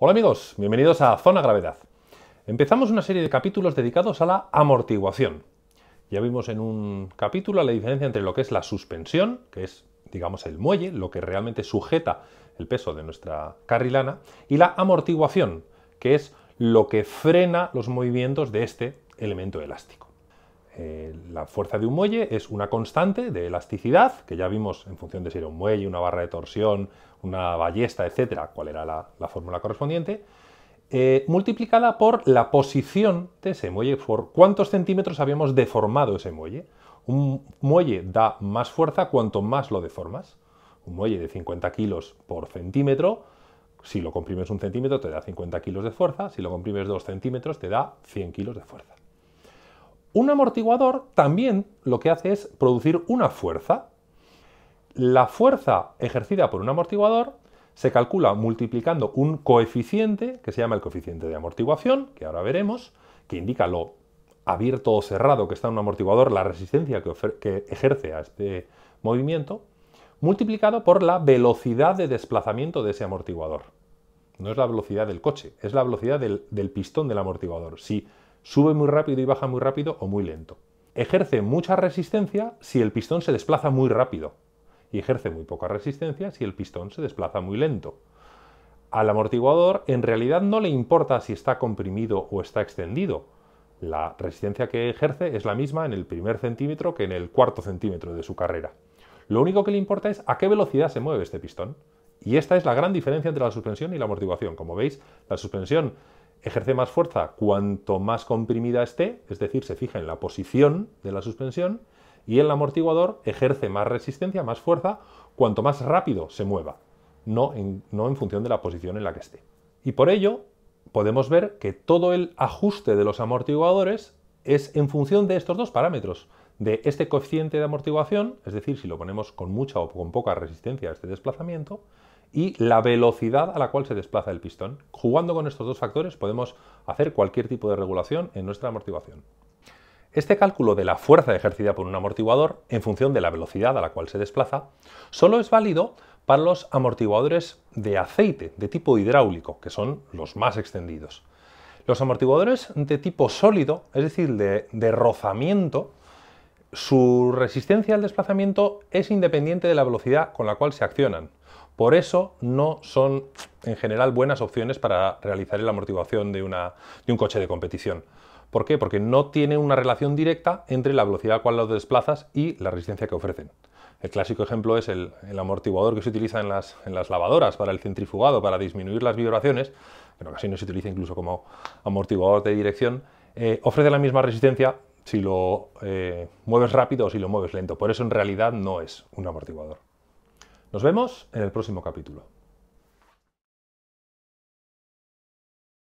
Hola amigos, bienvenidos a Zona Gravedad. Empezamos una serie de capítulos dedicados a la amortiguación. Ya vimos en un capítulo la diferencia entre lo que es la suspensión, que es, digamos, el muelle, lo que realmente sujeta el peso de nuestra carrilana, y la amortiguación, que es lo que frena los movimientos de este elemento elástico. Eh, la fuerza de un muelle es una constante de elasticidad, que ya vimos en función de si era un muelle, una barra de torsión, una ballesta, etcétera, cuál era la, fórmula correspondiente, eh, multiplicada por la posición de ese muelle, por cuántos centímetros habíamos deformado ese muelle. Un muelle da más fuerza cuanto más lo deformas. Un muelle de 50 kilos por centímetro, si lo comprimes un centímetro te da 50 kilos de fuerza, si lo comprimes dos centímetros te da 100 kilos de fuerza. Un amortiguador también lo que hace es producir una fuerza. La fuerza ejercida por un amortiguador se calcula multiplicando un coeficiente que se llama el coeficiente de amortiguación, que ahora veremos, que indica lo abierto o cerrado que está un amortiguador, la resistencia que, ejerce a este movimiento, multiplicado por la velocidad de desplazamiento de ese amortiguador. No es la velocidad del coche, es la velocidad del, del pistón del amortiguador. Si sube muy rápido y baja muy rápido o muy lento. Ejerce mucha resistencia si el pistón se desplaza muy rápido y ejerce muy poca resistencia si el pistón se desplaza muy lento. Al amortiguador en realidad no le importa si está comprimido o está extendido. La resistencia que ejerce es la misma en el primer centímetro que en el cuarto centímetro de su carrera. Lo único que le importa es a qué velocidad se mueve este pistón. Y esta es la gran diferencia entre la suspensión y la amortiguación. Como veis, la suspensión Ejerce más fuerza cuanto más comprimida esté, es decir, se fija en la posición de la suspensión, y el amortiguador ejerce más resistencia, más fuerza, cuanto más rápido se mueva, no en, función de la posición en la que esté. Y por ello, podemos ver que todo el ajuste de los amortiguadores es en función de estos dos parámetros, de este coeficiente de amortiguación, es decir, si lo ponemos con mucha o con poca resistencia a este desplazamiento, y la velocidad a la cual se desplaza el pistón. Jugando con estos dos factores podemos hacer cualquier tipo de regulación en nuestra amortiguación. Este cálculo de la fuerza ejercida por un amortiguador en función de la velocidad a la cual se desplaza solo es válido para los amortiguadores de aceite de tipo hidráulico, que son los más extendidos. Los amortiguadores de tipo sólido, es decir, de, de rozamiento, su resistencia al desplazamiento es independiente de la velocidad con la cual se accionan, por eso no son en general buenas opciones para realizar la amortiguación de, una, un coche de competición. ¿Por qué? Porque no tiene una relación directa entre la velocidad a la cual lo desplazas y la resistencia que ofrecen. El clásico ejemplo es el, amortiguador que se utiliza en las, en las, lavadoras para el centrifugado, para disminuir las vibraciones, que casi no se utiliza incluso como amortiguador de dirección, eh, ofrece la misma resistencia si lo eh, mueves rápido o si lo mueves lento. Por eso en realidad no es un amortiguador. Nos vemos en el próximo capítulo.